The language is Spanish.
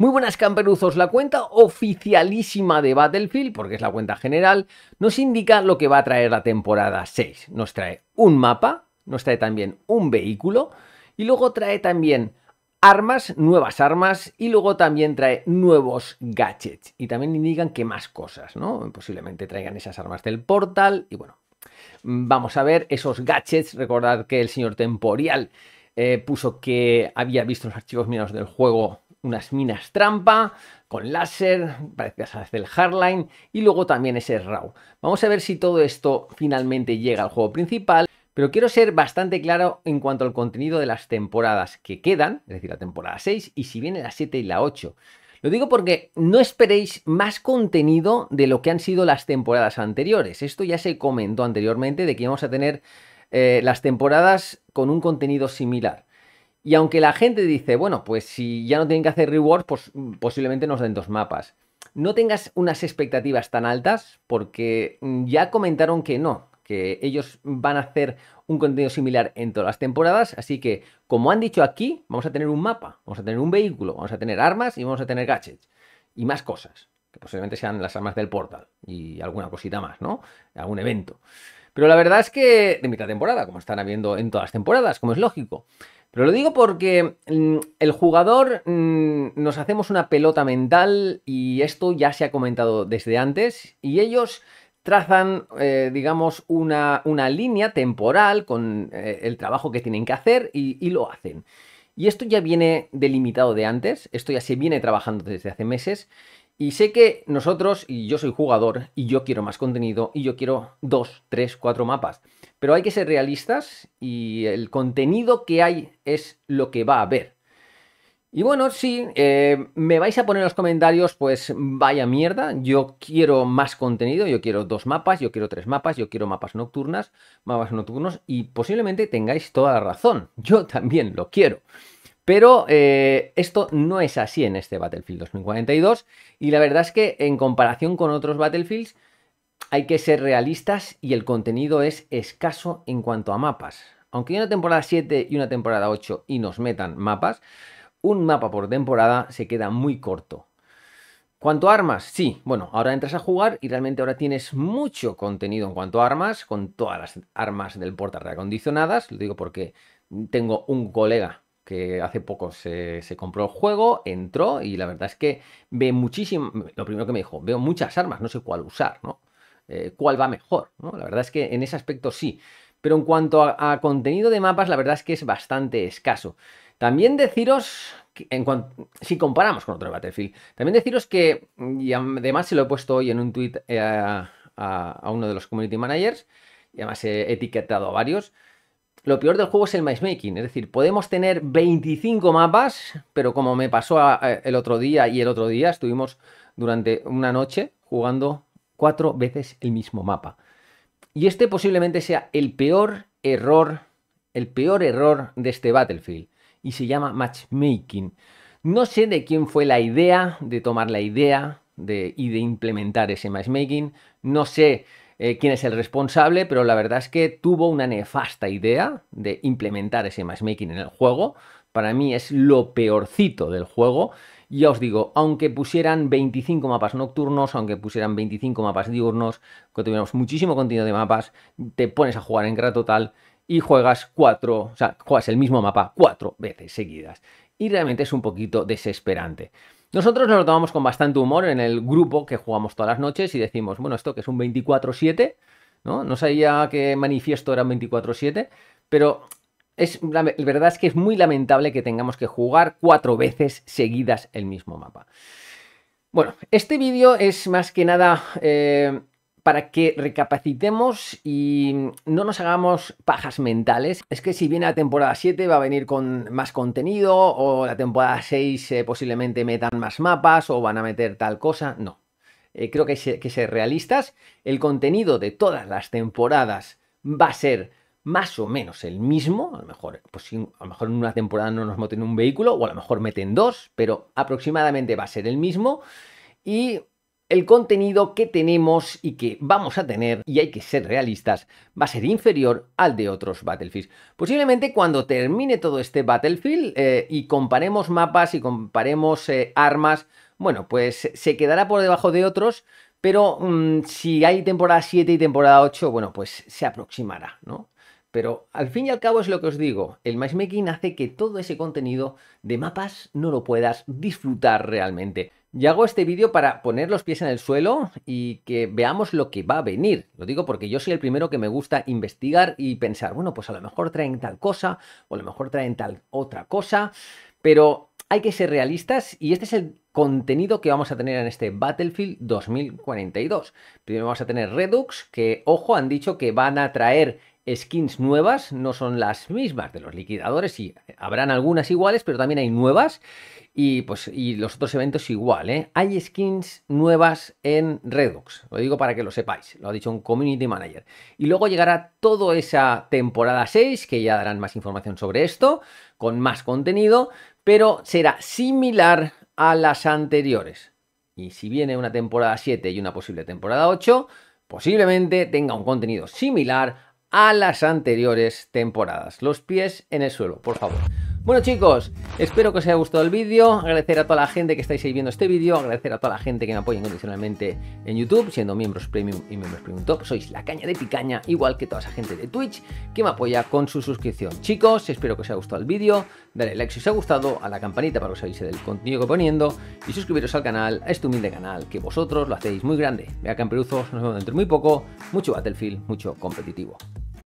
Muy buenas camperuzos, la cuenta oficialísima de Battlefield, porque es la cuenta general, nos indica lo que va a traer la temporada 6. Nos trae un mapa, nos trae también un vehículo y luego trae también armas, nuevas armas y luego también trae nuevos gadgets y también indican que más cosas, ¿no? Posiblemente traigan esas armas del portal y bueno, vamos a ver esos gadgets, recordad que el señor Temporial eh, puso que había visto los archivos mirados del juego unas minas trampa con láser, parecidas a las del Hardline, y luego también ese RAW. Vamos a ver si todo esto finalmente llega al juego principal, pero quiero ser bastante claro en cuanto al contenido de las temporadas que quedan, es decir, la temporada 6 y si viene la 7 y la 8. Lo digo porque no esperéis más contenido de lo que han sido las temporadas anteriores. Esto ya se comentó anteriormente de que íbamos a tener eh, las temporadas con un contenido similar. Y aunque la gente dice, bueno, pues si ya no tienen que hacer rewards, pues mm, posiblemente nos den dos mapas. No tengas unas expectativas tan altas porque mm, ya comentaron que no, que ellos van a hacer un contenido similar en todas las temporadas, así que como han dicho aquí, vamos a tener un mapa, vamos a tener un vehículo, vamos a tener armas y vamos a tener gadgets y más cosas, que posiblemente sean las armas del portal y alguna cosita más, ¿no? Algún evento. Pero la verdad es que de mitad temporada, como están habiendo en todas las temporadas, como es lógico. Pero lo digo porque mm, el jugador mm, nos hacemos una pelota mental y esto ya se ha comentado desde antes y ellos trazan, eh, digamos, una, línea temporal con eh, el trabajo que tienen que hacer y, y lo hacen. Y esto ya viene delimitado de antes, esto ya se viene trabajando desde hace meses y sé que nosotros, y yo soy jugador, y yo quiero más contenido, y yo quiero dos, tres, cuatro mapas. Pero hay que ser realistas y el contenido que hay es lo que va a haber. Y bueno, sí, eh, me vais a poner en los comentarios, pues vaya mierda, yo quiero más contenido, yo quiero dos mapas, yo quiero tres mapas, yo quiero mapas nocturnas, mapas nocturnos, y posiblemente tengáis toda la razón, yo también lo quiero. Pero eh, esto no es así en este Battlefield 2042 y la verdad es que en comparación con otros Battlefields hay que ser realistas y el contenido es escaso en cuanto a mapas. Aunque hay una temporada 7 y una temporada 8 y nos metan mapas, un mapa por temporada se queda muy corto. Cuanto armas, sí, bueno, ahora entras a jugar y realmente ahora tienes mucho contenido en cuanto a armas, con todas las armas del porta reacondicionadas, lo digo porque tengo un colega que hace poco se, compró el juego, entró y la verdad es que ve muchísimo, lo primero que me dijo, veo muchas armas, no sé cuál usar, ¿no? Eh, ¿Cuál va mejor? ¿no? La verdad es que en ese aspecto sí. Pero en cuanto a, contenido de mapas, la verdad es que es bastante escaso. También deciros, en si comparamos con otro Battlefield, también deciros que, y además se lo he puesto hoy en un tweet eh, a, a, uno de los community managers, y además he etiquetado a varios, lo peor del juego es el matchmaking. Es decir, podemos tener 25 mapas, pero como me pasó el otro día y el otro día, estuvimos durante una noche jugando cuatro veces el mismo mapa. Y este posiblemente sea el peor error, el peor error de este Battlefield. Y se llama matchmaking. No sé de quién fue la idea de tomar la idea de, y de implementar ese matchmaking. No sé eh, quién es el responsable, pero la verdad es que tuvo una nefasta idea de implementar ese matchmaking en el juego. Para mí es lo peorcito del juego. Ya os digo, aunque pusieran 25 mapas nocturnos, aunque pusieran 25 mapas diurnos, que tuviéramos muchísimo contenido de mapas, te pones a jugar en gran total y juegas cuatro, o sea, juegas el mismo mapa cuatro veces seguidas. Y realmente es un poquito desesperante. Nosotros nos lo tomamos con bastante humor en el grupo que jugamos todas las noches y decimos, bueno, esto que es un 24-7, ¿no? No sabía qué manifiesto era un 24-7, pero es, la verdad es que es muy lamentable que tengamos que jugar cuatro veces seguidas el mismo mapa. Bueno, este vídeo es más que nada eh, para que recapacitemos y no nos hagamos pajas mentales. Es que si viene la temporada 7 va a venir con más contenido o la temporada 6 eh, posiblemente metan más mapas o van a meter tal cosa. No, eh, creo que hay que ser realistas. El contenido de todas las temporadas va a ser más o menos el mismo, a lo mejor, pues, a lo mejor en una temporada no nos meten un vehículo, o a lo mejor meten dos, pero aproximadamente va a ser el mismo. Y el contenido que tenemos y que vamos a tener, y hay que ser realistas, va a ser inferior al de otros Battlefields. Posiblemente cuando termine todo este Battlefield eh, y comparemos mapas y comparemos eh, armas, bueno, pues se quedará por debajo de otros, pero mm, si hay temporada 7 y temporada 8, bueno, pues se aproximará, ¿no? Pero al fin y al cabo es lo que os digo, el matchmaking hace que todo ese contenido de mapas no lo puedas disfrutar realmente. Y hago este vídeo para poner los pies en el suelo y que veamos lo que va a venir. Lo digo porque yo soy el primero que me gusta investigar y pensar, bueno, pues a lo mejor traen tal cosa o a lo mejor traen tal otra cosa, pero hay que ser realistas y este es el contenido que vamos a tener en este Battlefield 2042. Primero vamos a tener Redux, que, ojo, han dicho que van a traer skins nuevas, no son las mismas de los liquidadores, y habrán algunas iguales, pero también hay nuevas. Y, pues, y los otros eventos igual, ¿eh? Hay skins nuevas en Redux, lo digo para que lo sepáis, lo ha dicho un community manager. Y luego llegará toda esa temporada 6, que ya darán más información sobre esto, con más contenido, pero será similar a las anteriores. Y si viene una temporada 7 y una posible temporada 8, posiblemente tenga un contenido similar a las anteriores temporadas. Los pies en el suelo, por favor. Bueno chicos, espero que os haya gustado el vídeo, agradecer a toda la gente que estáis viendo este vídeo, agradecer a toda la gente que me apoya incondicionalmente en YouTube, siendo miembros Premium y miembros Premium Top, sois la caña de picaña, igual que toda esa gente de Twitch que me apoya con su suscripción. Chicos, espero que os haya gustado el vídeo, dale like si os ha gustado, a la campanita para que os avise del contenido que poniendo y suscribiros al canal, a este humilde canal, que vosotros lo hacéis muy grande. Vea Camperuzos, nos vemos dentro de muy poco, mucho Battlefield, mucho competitivo.